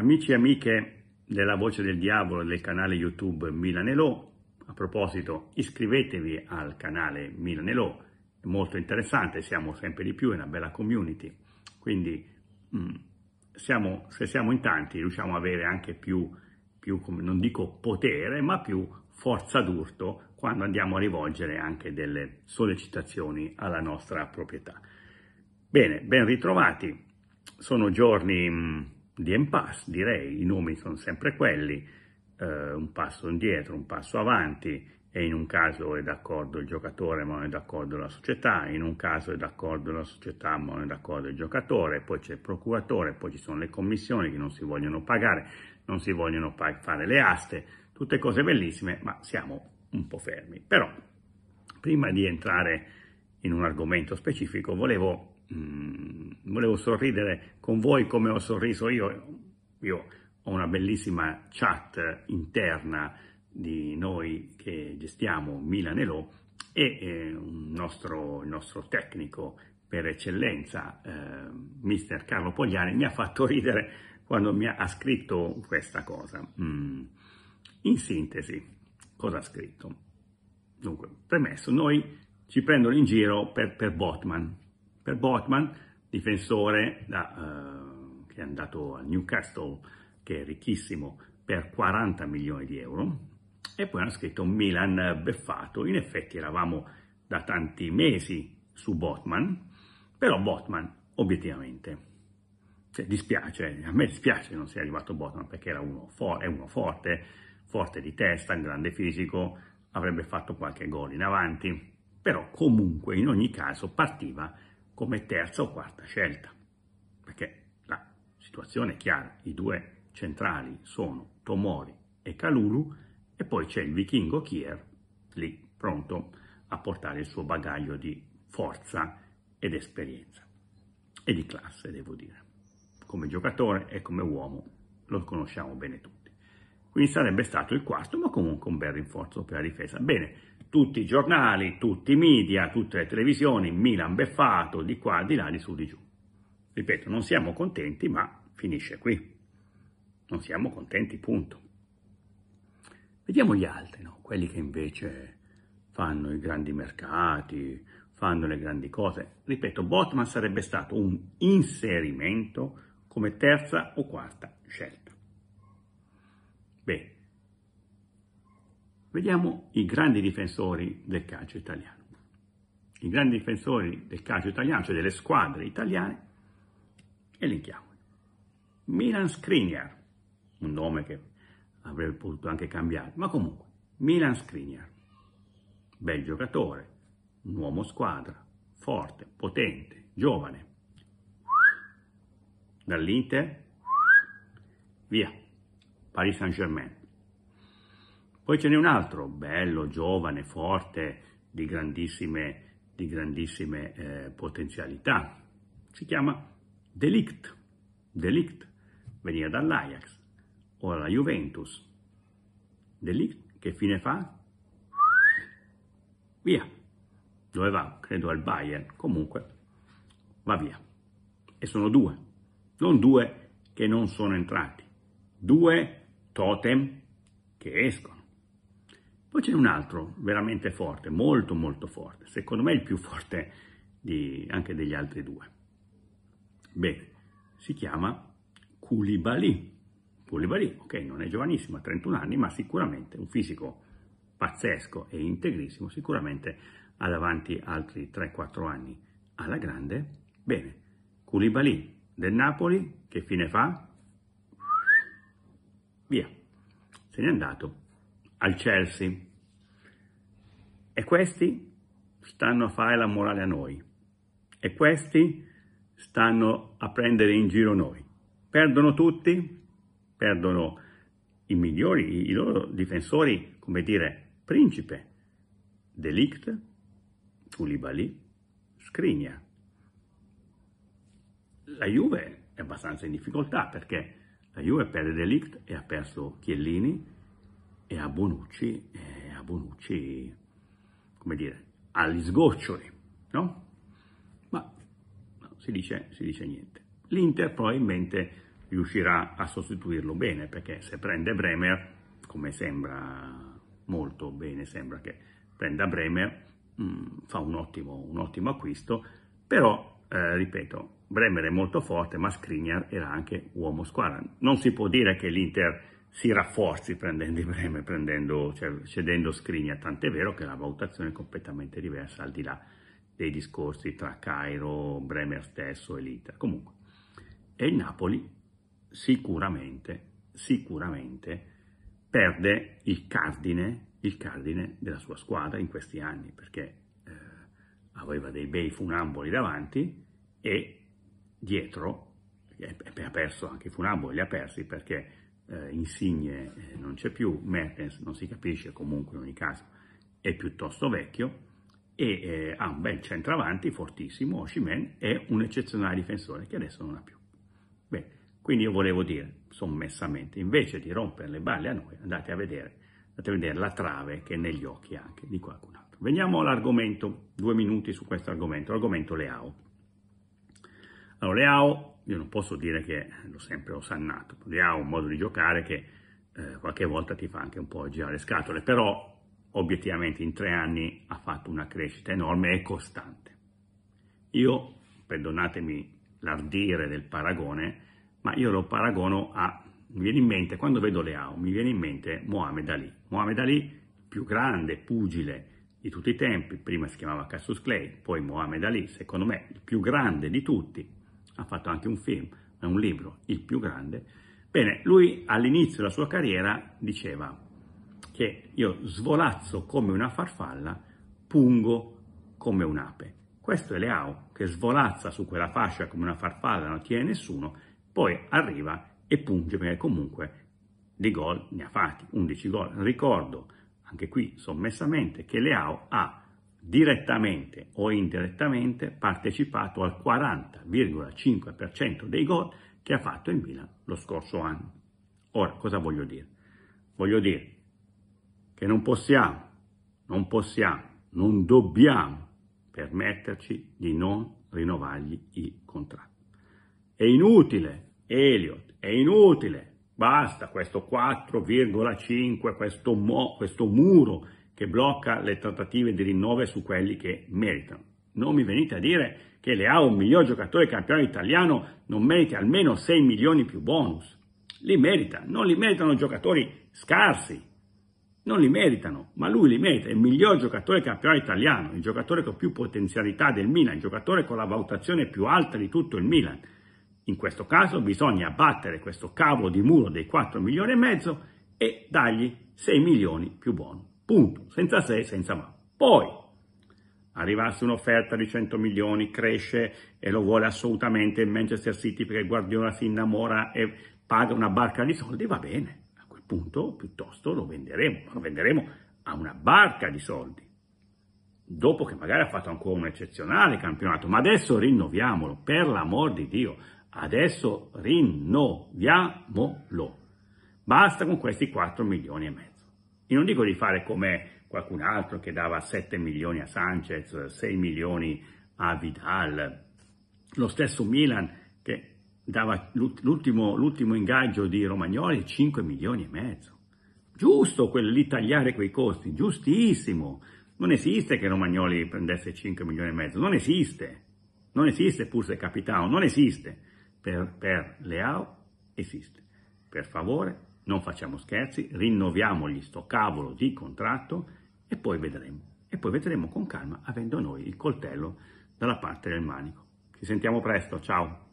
Amici e amiche della Voce del Diavolo del canale YouTube Milanelò, a proposito iscrivetevi al canale Milanelò, è molto interessante, siamo sempre di più, è una bella community, quindi mm, siamo, se siamo in tanti riusciamo ad avere anche più, più, non dico potere, ma più forza d'urto quando andiamo a rivolgere anche delle sollecitazioni alla nostra proprietà. Bene, ben ritrovati, sono giorni... Mh, mm, di impasse, direi, i nomi sono sempre quelli, eh, un passo indietro, un passo avanti, e in un caso è d'accordo il giocatore ma non è d'accordo la società, in un caso è d'accordo la società ma non è d'accordo il giocatore, poi c'è il procuratore, poi ci sono le commissioni che non si vogliono pagare, non si vogliono fare le aste, tutte cose bellissime, ma siamo un po' fermi. Però, prima di entrare in un argomento specifico, volevo... Mm, volevo sorridere con voi come ho sorriso io. Io ho una bellissima chat interna di noi che gestiamo Milanelo e eh, nostro, il nostro tecnico per eccellenza, eh, mister Carlo Pogliani, mi ha fatto ridere quando mi ha scritto questa cosa. Mm. In sintesi, cosa ha scritto? Dunque, premesso, noi ci prendono in giro per, per Botman, per Botman difensore da, eh, che è andato al Newcastle, che è ricchissimo, per 40 milioni di euro, e poi hanno scritto Milan beffato. In effetti eravamo da tanti mesi su Botman, però Botman, obiettivamente, cioè, dispiace, a me dispiace che non sia arrivato Botman perché era uno, for- è uno forte, forte di testa, un grande fisico, avrebbe fatto qualche gol in avanti, però comunque in ogni caso partiva come terza o quarta scelta, perché la situazione è chiara, i due centrali sono Tomori e Kalulu e poi c'è il vichingo Kier lì pronto a portare il suo bagaglio di forza ed esperienza e di classe, devo dire. Come giocatore e come uomo lo conosciamo bene tutti. Quindi sarebbe stato il quarto, ma comunque un bel rinforzo per la difesa. Bene, tutti i giornali, tutti i media, tutte le televisioni, Milan beffato, di qua, di là, di su, di giù. Ripeto, non siamo contenti, ma finisce qui. Non siamo contenti, punto. Vediamo gli altri, no? quelli che invece fanno i grandi mercati, fanno le grandi cose. Ripeto, Botman sarebbe stato un inserimento come terza o quarta scelta. Bene, vediamo i grandi difensori del calcio italiano. I grandi difensori del calcio italiano, cioè delle squadre italiane, elenchiamoli. Milan Skriniar, un nome che avrebbe potuto anche cambiare, ma comunque, Milan Skriniar, bel giocatore, un uomo squadra, forte, potente, giovane. Dall'Inter, via. Paris Saint-Germain. Poi ce n'è un altro, bello, giovane, forte, di grandissime, di grandissime eh, potenzialità. Si chiama Delict. Delict veniva dall'Ajax o dalla Juventus. Delict che fine fa? Via. Dove va? Credo al Bayern. Comunque va via. E sono due. Non due che non sono entrati. Due totem che escono. Poi c'è un altro veramente forte, molto molto forte, secondo me il più forte di, anche degli altri due. Bene, si chiama Koulibaly. Koulibaly, ok, non è giovanissimo, ha 31 anni, ma sicuramente un fisico pazzesco e integrissimo, sicuramente ha davanti altri 3-4 anni alla grande. Bene, Koulibaly del Napoli, che fine fa? via, se n'è andato al Chelsea. E questi stanno a fare la morale a noi. E questi stanno a prendere in giro noi. Perdono tutti, perdono i migliori, i loro difensori, come dire, Principe, Delict, Koulibaly, Scrigna. La Juve è abbastanza in difficoltà perché la eh, Juve perde De Ligt e ha perso Chiellini e a Bonucci, e a Bonucci, come dire, agli sgoccioli, no? Ma no, si, dice, si dice niente. L'Inter probabilmente riuscirà a sostituirlo bene, perché se prende Bremer, come sembra molto bene, sembra che prenda Bremer, mh, mm, fa un ottimo, un ottimo acquisto, però eh, ripeto, Bremer è molto forte, ma Skriniar era anche uomo squadra. Non si può dire che l'Inter si rafforzi prendendo Bremer, prendendo, cioè, cedendo Skriniar, tant'è vero che la valutazione è completamente diversa al di là dei discorsi tra Cairo, Bremer stesso e l'Inter. Comunque, e il Napoli sicuramente, sicuramente perde il cardine, il cardine della sua squadra in questi anni, perché aveva dei bei funamboli davanti e dietro, ha perso anche i funamboli, li ha persi perché eh, Insigne eh, non c'è più, Mertens non si capisce comunque in ogni caso è piuttosto vecchio e eh, ha un bel centravanti fortissimo, Oshimen è un eccezionale difensore che adesso non ha più. Bene, quindi io volevo dire sommessamente, invece di rompere le balle a noi, andate a vedere, andate a vedere la trave che è negli occhi anche di qualcuno. Veniamo all'argomento, due minuti su questo argomento, l'argomento Leao. Allora, Leao, io non posso dire che l'ho sempre osannato, Leao è un modo di giocare che eh, qualche volta ti fa anche un po' girare le scatole, però obiettivamente in tre anni ha fatto una crescita enorme e costante. Io, perdonatemi l'ardire del paragone, ma io lo paragono a, mi viene in mente, quando vedo Leao, mi viene in mente Mohamed Ali. Mohamed Ali, più grande, pugile, di tutti i tempi, prima si chiamava Cassius Clay, poi Mohamed Ali, secondo me il più grande di tutti, ha fatto anche un film, un libro, il più grande. Bene, lui all'inizio della sua carriera diceva che io svolazzo come una farfalla, pungo come un'ape. Questo è Leao che svolazza su quella fascia come una farfalla, non tiene nessuno, poi arriva e punge perché comunque di gol ne ha fatti, 11 gol. Ricordo anche qui sommessamente, che Leao ha direttamente o indirettamente partecipato al 40,5% dei gol che ha fatto il Milan lo scorso anno. Ora, cosa voglio dire? Voglio dire che non possiamo, non possiamo, non dobbiamo permetterci di non rinnovargli i contratti. È inutile, Elliot, è inutile Basta questo 4,5, questo, mo, questo muro che blocca le trattative di rinnovo su quelli che meritano. Non mi venite a dire che Leao, un miglior giocatore campione italiano, non meriti almeno 6 milioni più bonus. Li merita, non li meritano giocatori scarsi, non li meritano, ma lui li merita, è il miglior giocatore campione italiano, il giocatore con più potenzialità del Milan, il giocatore con la valutazione più alta di tutto il Milan. In questo caso bisogna abbattere questo cavo di muro dei 4 milioni e mezzo e dargli 6 milioni più buono. Punto. Senza se, senza ma. Poi, arrivasse un'offerta di 100 milioni, cresce e lo vuole assolutamente il Manchester City perché Guardiola si innamora e paga una barca di soldi, va bene. A quel punto piuttosto lo venderemo, ma lo venderemo a una barca di soldi. Dopo che magari ha fatto ancora un eccezionale campionato, ma adesso rinnoviamolo, per l'amor di Dio Adesso rinnoviamolo. Basta con questi 4 milioni e mezzo. Io non dico di fare come qualcun altro che dava 7 milioni a Sanchez, 6 milioni a Vidal, lo stesso Milan che dava l'ultimo, l'ultimo ingaggio di Romagnoli 5 milioni e mezzo. Giusto quello lì tagliare quei costi, giustissimo. Non esiste che Romagnoli prendesse 5 milioni e mezzo, non esiste. Non esiste pur se capitano, non esiste per, per le AO esiste. Per favore, non facciamo scherzi, rinnoviamo gli sto cavolo di contratto e poi vedremo. E poi vedremo con calma, avendo noi il coltello dalla parte del manico. Ci sentiamo presto, ciao!